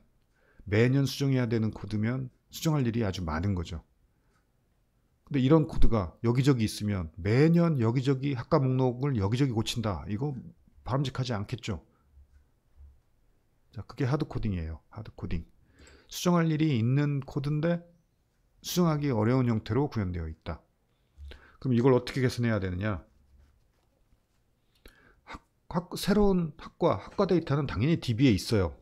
A: 매년 수정해야 되는 코드면 수정할 일이 아주 많은 거죠. 근데 이런 코드가 여기저기 있으면 매년 여기저기 학과 목록을 여기저기 고친다. 이거 바람직하지 않겠죠. 자, 그게 하드 코딩이에요. 하드 코딩. 수정할 일이 있는 코드인데 수정하기 어려운 형태로 구현되어 있다. 그럼 이걸 어떻게 개선해야 되느냐? 학, 학, 새로운 학과, 학과 데이터는 당연히 DB에 있어요.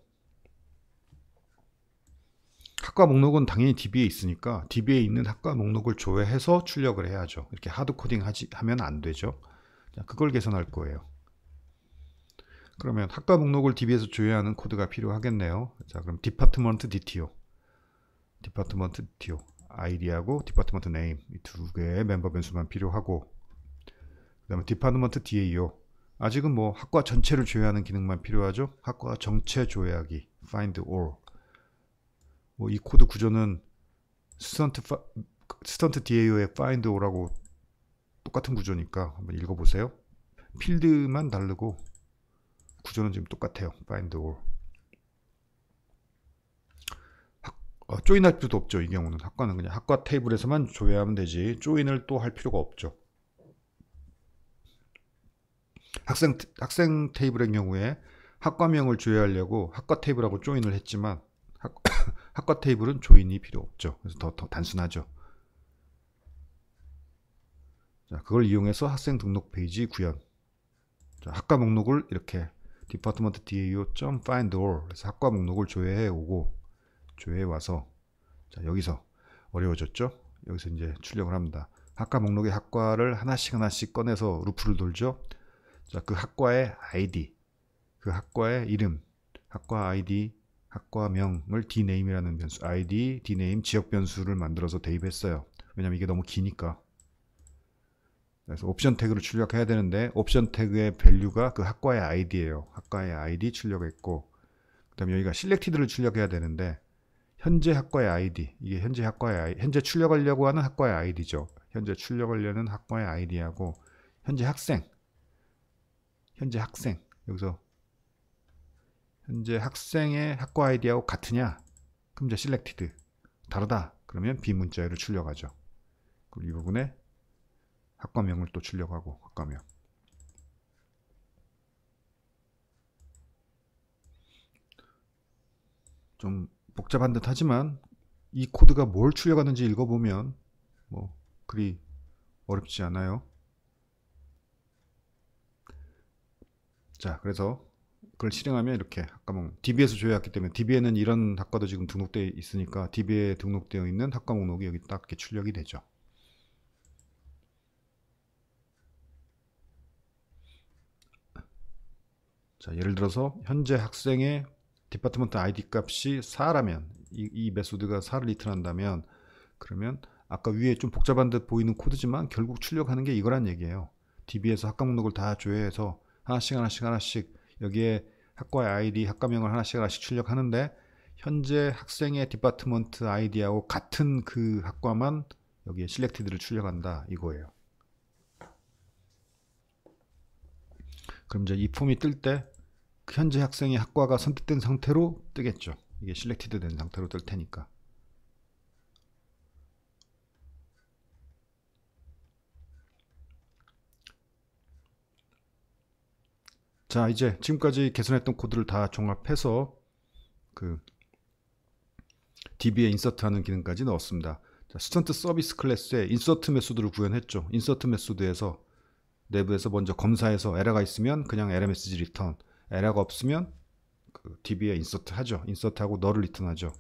A: 학과 목록은 당연히 DB에 있으니까 DB에 있는 학과 목록을 조회해서 출력을 해야죠. 이렇게 하드코딩 하지, 하면 안 되죠. 그걸 개선할 거예요. 그러면 학과 목록을 DB에서 조회하는 코드가 필요하겠네요. 자, 그럼 디파트먼트 DTO. 디파트먼트 DTO. 아이디하고 디파트먼트 네임 이 두 개의 멤버 변수만 필요하고 그 다음에 디파트먼트 DAO 아직은 뭐 학과 전체를 조회하는 기능만 필요하죠 학과 전체 조회하기 find all 뭐이 코드 구조는 스턴트, 파, 스턴트 DAO의 find all하고 똑같은 구조니까 한번 읽어보세요 필드만 다르고 구조는 지금 똑같아요 find all 조인할 필요도 없죠. 이 경우는 학과는 그냥 학과 테이블에서만 조회하면 되지 조인을 또 할 필요가 없죠. 학생 학생 테이블의 경우에 학과명을 조회하려고 학과 테이블하고 조인을 했지만 학, 학과 테이블은 조인이 필요 없죠. 그래서 더, 더 단순하죠. 자, 그걸 이용해서 학생 등록 페이지 구현. 자, 학과 목록을 이렇게 department dao.find all 그래서 학과 목록을 조회해 오고 조회해 와서 자, 여기서 어려워졌죠? 여기서 이제 출력을 합니다. 학과 목록의 학과를 하나씩 하나씩 꺼내서 루프를 돌죠. 자, 그 학과의 아이디, 그 학과의 이름, 학과 아이디, 학과명을 dname이라는 변수, id, dname 지역 변수를 만들어서 대입했어요. 왜냐면 이게 너무 기니까. 그래서 옵션 태그를 출력해야 되는데 옵션 태그의 밸류가 그 학과의 아이디예요. 학과의 아이디 출력했고 그다음에 여기가 실렉티드를 출력해야 되는데 현재 학과의 아이디 이게 현재 학과의 아이, 현재 출력하려고 하는 학과의 아이디죠. 현재 출력하려는 학과의 아이디하고 현재 학생 현재 학생 여기서 현재 학생의 학과 아이디하고 같으냐? 그럼 이제 s e l e 다르다 그러면 비문자열을 출력하죠. 그리고 이 부분에 학과명을 또 출력하고 학과명 좀 복잡한 듯 하지만 이 코드가 뭘 출력하는지 읽어보면 뭐 그리 어렵지 않아요. 자, 그래서 그걸 실행하면 이렇게 아까 뭐 DB에서 조회했기 때문에 DB에는 이런 학과도 지금 등록되어 있으니까 DB에 등록되어 있는 학과 목록이 여기 딱 이렇게 출력이 되죠. 자, 예를 들어서 현재 학생의 디파트먼트 아이디 값이 4라면 이, 이 메소드가 4를 리턴한다면 그러면 아까 위에 좀 복잡한 듯 보이는 코드지만 결국 출력하는 게 이거란 얘기예요. DB에서 학과 목록을 다 조회해서 하나씩 하나씩 하나씩 여기에 학과의 아이디, 학과명을 하나씩 하나씩 출력하는데 현재 학생의 디파트먼트 아이디하고 같은 그 학과만 여기에 실렉티드를 출력한다 이거예요. 그럼 이제 이 폼이 뜰때 현재 학생의 학과가 선택된 상태로 뜨겠죠. 이게 실렉티드 된 상태로 뜰 테니까. 자 이제 지금까지 개선했던 코드를 다 종합해서 그 DB에 인서트하는 기능까지 넣었습니다. 자, 스턴트 서비스 클래스에 인서트 메소드를 구현했죠. 인서트 메소드에서 내부에서 먼저 검사해서 에러가 있으면 그냥 lmsg 리턴 에러가 없으면 그 DB에 인서트 하죠. 인서트하고 너를 리턴하죠.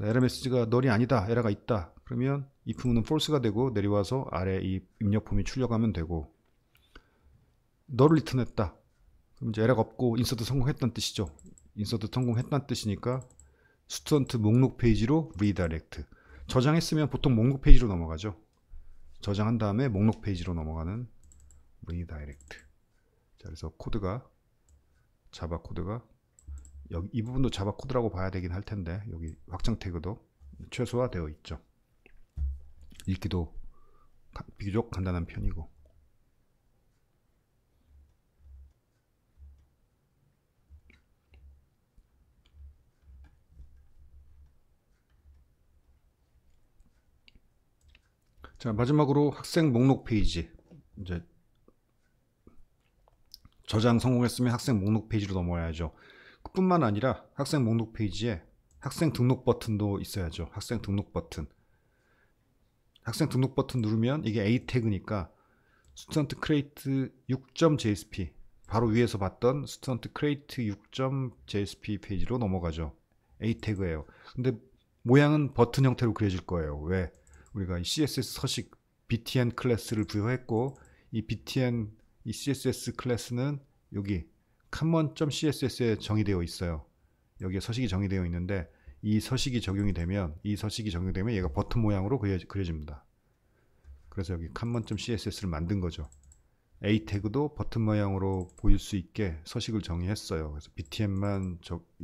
A: 에러 메시지가 널이 아니다. 에러가 있다. 그러면 이품은 false가 되고 내려와서 아래 이 입력 품이 출력하면 되고 너를 리턴했다. 그럼 이제 에러가 없고 인서트 성공했다는 뜻이죠. 인서트 성공했다는 뜻이니까 스튜던트 목록 페이지로 redirect. 저장했으면 보통 목록 페이지로 넘어가죠. 저장한 다음에 목록 페이지로 넘어가는 redirect. 자, 그래서 코드가 자바 코드가 여기 이 부분도 자바 코드라고 봐야 되긴 할 텐데 여기 확장 태그도 최소화되어 있죠. 읽기도 비교적 간단한 편이고 자 마지막으로 학생 목록 페이지 이제 저장 성공했으면 학생 목록 페이지로 넘어야죠. 뿐만 아니라 학생 목록 페이지에 학생 등록 버튼도 있어야죠. 학생 등록 버튼. 학생 등록 버튼 누르면 이게 A 태그니까 스튜던트 크레이트 6.jsp 바로 위에서 봤던 스튜던트 크레이트 6.jsp 페이지로 넘어가죠. A 태그예요. 근데 모양은 버튼 형태로 그려질 거예요. 왜? 우리가 CSS 서식 btn 클래스를 부여했고 이 btn 이 CSS 클래스는 여기 common.css에 정의되어 있어요. 여기에 서식이 정의되어 있는데 이 서식이 적용이 되면 이 서식이 적용되면 얘가 버튼 모양으로 그려집니다. 그래서 여기 common.css를 만든 거죠. A 태그도 버튼 모양으로 보일 수 있게 서식을 정의했어요. 그래서 b t n 만이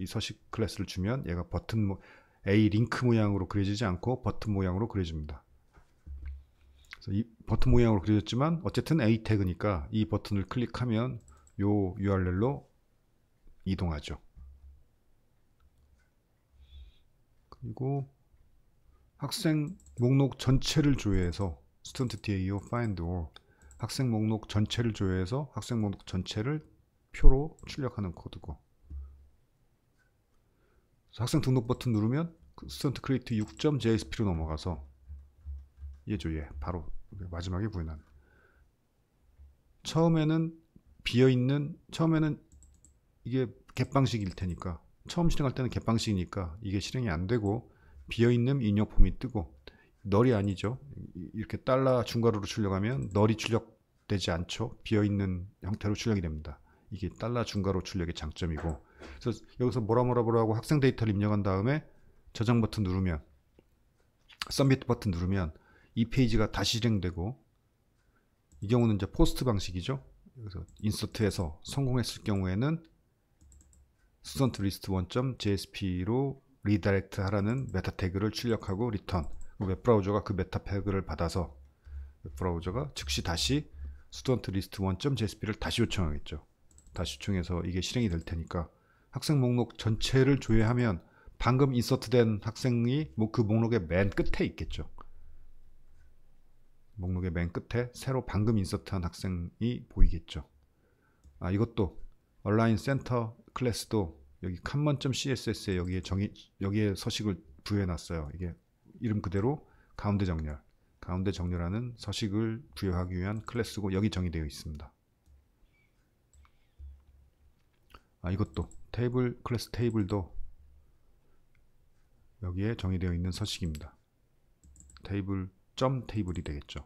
A: 서식 클래스를 주면 얘가 버튼 모, A 링크 모양으로 그려지지 않고 버튼 모양으로 그려집니다. 이 버튼 모양으로 그려졌지만 어쨌든 A 태그니까 이 버튼을 클릭하면 요 URL로 이동하죠. 그리고 학생 목록 전체를 조회해서 s t u d n t DAO find all 학생 목록 전체를 조회해서 학생 목록 전체를 표로 출력하는 코드고 학생 등록 버튼 누르면 student create 6.jsp로 넘어가서 예죠 예 바로 마지막에 구해한 처음에는 비어있는 처음에는 이게 객방식일 테니까 처음 실행할 때는 객방식이니까 이게 실행이 안 되고 비어있는 인력 폼이 뜨고 널이 아니죠 이렇게 달러 중괄호로 출력하면 널이 출력되지 않죠 비어있는 형태로 출력이 됩니다 이게 달러 중괄호 출력의 장점이고 그래서 여기서 뭐라 뭐라 뭐라 고 학생 데이터를 입력한 다음에 저장 버튼 누르면 서밋 버튼 누르면 이 페이지가 다시 실행되고 이 경우는 이제 포스트 방식이죠. 그래서 인서트에서 성공했을 경우에는 스턴트 리스트 원점 j s p 로 리다렉트 하라는 메타 태그를 출력하고 리턴 웹브라우저가 그 메타 태그를 받아서 웹브라우저가 즉시 다시 스튜던트 리스트 원점 j s p 를 다시 요청하겠죠. 다시 요청해서 이게 실행이 될 테니까 학생 목록 전체를 조회하면 방금 인서트된 학생이 뭐그 목록의 맨 끝에 있겠죠. 목록의 맨 끝에 새로 방금 인서트한 학생이 보이겠죠. 아, 이것도 온라인 센터 클래스도 여기 칸먼.css에 여기에 정의 여기에 서식을 부여해 놨어요. 이게 이름 그대로 가운데 정렬, 가운데 정렬하는 서식을 부여하기 위한 클래스고 여기 정의되어 있습니다. 아, 이것도 테이블 클래스 테이블도 여기에 정의되어 있는 서식입니다. 테이블 점 테이블이 되겠죠.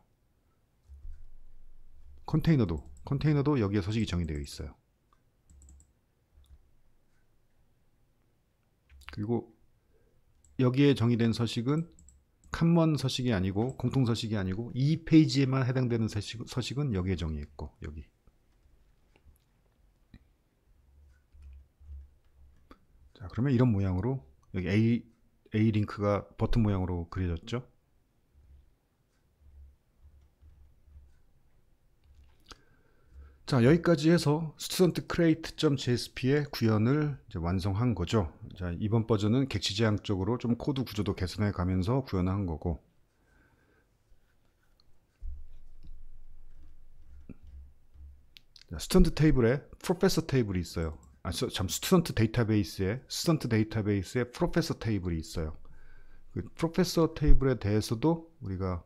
A: 컨테이너도 컨테이너도 여기에 서식이 정의되어 있어요. 그리고 여기에 정의된 서식은 칸먼 서식이 아니고 공통 서식이 아니고 이 페이지에만 해당되는 서식, 서식은 여기에 정의했고 여기 자 그러면 이런 모양으로 여기 A, A 링크가 버튼 모양으로 그려졌죠 자 여기까지 해서 스튜던트 크레이트.jsp의 구현을 완성한 거죠. 자 이번 버전은 객체 지향적으로 좀 코드 구조도 개선해 가면서 구현한 거고 자, 스튜던트 테이블에 프로페서 테이블이 있어요. 아, 수, 참 스튜던트 데이터베이스에 스튜던트 데이터베이스에 프로페서 테이블이 있어요. 그 프로페서 테이블에 대해서도 우리가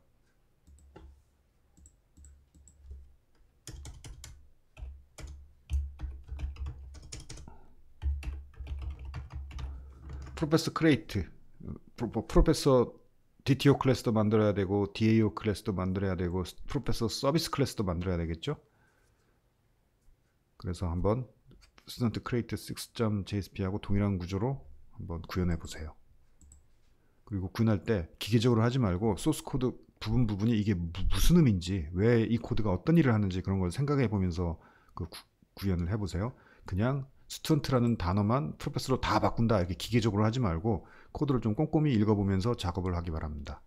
A: 프로페서 크레이트, 프로, 뭐 페서 DTO 클래스도 만들어야 되고 DAO 클래스도 만들어야 되고 프로페서 서비스 클래스도 만들어야 되겠죠? 그래서 한번 스턴트 크레이트 6.jsp하고 동일한 구조로 한번 구현해 보세요. 그리고 구현할 때 기계적으로 하지 말고 소스 코드 부분 부분이 이게 무슨 의미인지 왜 이 코드가 어떤 일을 하는지 그런 걸 생각해 보면서 그 구, 구현을 해보세요. 그냥 스턴트라는 단어만 프로페서로 다 바꾼다 이렇게 기계적으로 하지 말고 코드를 좀 꼼꼼히 읽어보면서 작업을 하기 바랍니다.